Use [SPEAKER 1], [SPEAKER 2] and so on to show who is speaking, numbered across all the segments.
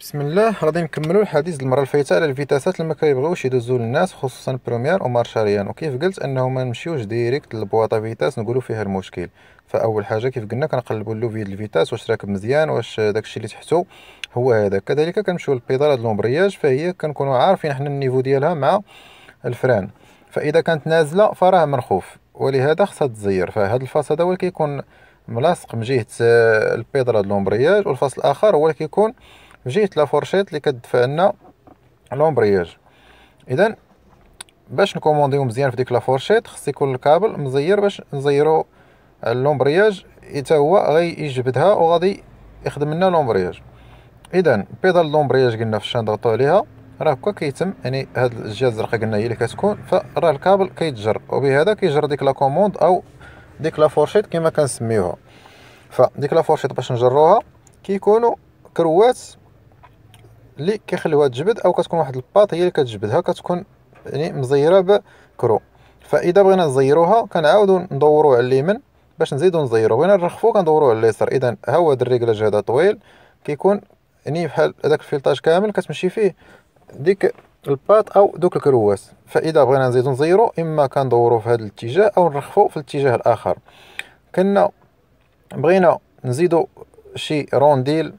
[SPEAKER 1] بسم الله غادي نكملوا الحديث المره الفايته على الفيتاسات اللي ما كيبغيوش يدوزوا للناس خصوصا بروميير ومارشاريان وكيف قلت انه ما نمشيوش ديريكت للبواطه فيتاس نقولوا فيها المشكل فاول حاجه كيف قلنا كنقلبوا اللوفي الفيتاس واش راكب مزيان واش داكشي اللي تحتو هو هذا كذلك كنمشيو للبيدال ديال لومبرياج فهي كنكونوا عارفين حنا النيفو ديالها مع الفران فاذا كانت نازله فراه منخوف ولهذا خصها تزير فهاد الفاس هذا هو اللي كيكون ملاصق من جهه آه، البيدال ديال لومبرياج والفاس الاخر هو اللي كيكون جهه لا فورشيت اللي كتدفع لنا لومبرياج اذا باش نكومونديو مزيان في ديك لا فورشيت خص يكون الكابل مزير باش نزيرو اللومبرياج حتى هو غي يجبدها وغادي يخدم لنا لومبرياج اذا بيدال لومبرياج قلنا في الشان ضغطوا عليها راه هكا كيتم يعني هاد الجهه الزرقاء قلنا هي اللي كتكون فراه الكابل كيتجر وبهذا كيجر ديك لا كوموند او ديك لا فورشيت كما كنسميوها فديك لا فورشيت باش نجروها كيكونوا كروات اللي كيخليوها تجبد او كتكون واحد الباط هي اللي كتجبدها كتكون يعني مزيره بكرو فاذا بغينا نزيروها كنعاودو ندورو على اليمين باش نزيدو نزيرو بغينا نرخفو كندورو على اليسار اذا ها هو هاد الريكلاج هذا طويل كيكون يعني بحال هذاك الفيلطاج كامل كتمشي فيه ديك الباط او دوك الكرواس فاذا بغينا نزيدو نزيرو اما كندورو في هذا الاتجاه او نرخفو في الاتجاه الاخر كنا بغينا نزيدو شي رونديل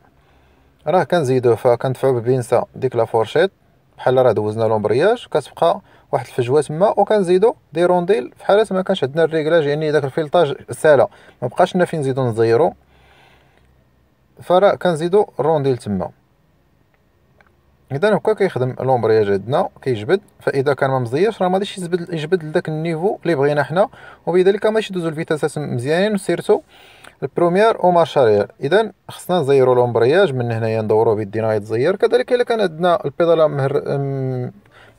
[SPEAKER 1] راه كنزيدوه فكندفعو بالبينسا ديك لا فورشيط بحال راه دوزنا لومبرياج كتبقى واحد الفجوه تما وكنزيدو دي رونديل فحال ما كانش عندنا الريكلاج يعني داك الفلتاج سالا ما بقاش لنا فين نزيدو نزيرو فراه كنزيدو الرونديل تما اذا هكا كيخدم لومبرياج عندنا كيجبد فاذا كان ما مزياش راه ما غاديش يجبد يجبد لذاك النيفو اللي بغينا حنا وبذلك ماشي يدوزو الفيتاسات مزيانين وسيرتو البروميير او مارشارير اذا خصنا نزيرو لومبرياج من هنايا ندورو بيدينا يتزير كذلك الا كان عندنا البيداله مهر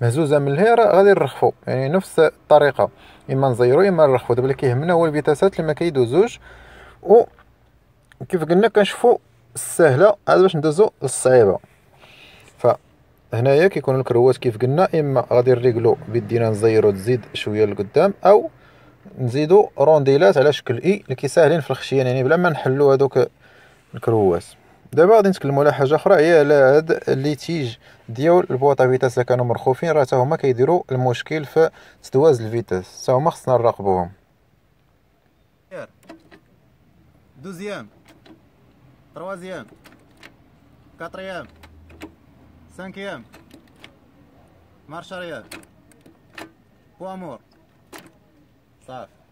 [SPEAKER 1] مهزوزه من الهي راه غادي نرخفو يعني نفس الطريقه اما نزيرو اما نرخفو دابا اللي كيهمنا هو الفيتاسات اللي ما كيدوزوش و كيف قلنا كنشوفو السهله عاد باش ندوزو للصعيبه هنايا كيكونوا الكروات كيف قلنا اما غادي نريغلو بيدينا نزيرو تزيد شويه لقدام او نزيدو رونديلات على شكل اي اللي كيساهلين في الخشيان يعني بلا ما نحلو هذوك الكروات دابا غادي نتكلموا على حاجه اخرى هي على هاد اللي تيج ديال البواطا فيتاس اللي كانوا مرخوفين راه هما كيديروا المشكل في تدواز الفيتاس حتى هما خصنا نراقبوهم دوزيام تروازيام كاتريام سانكيام مارشاريال بوامور صافي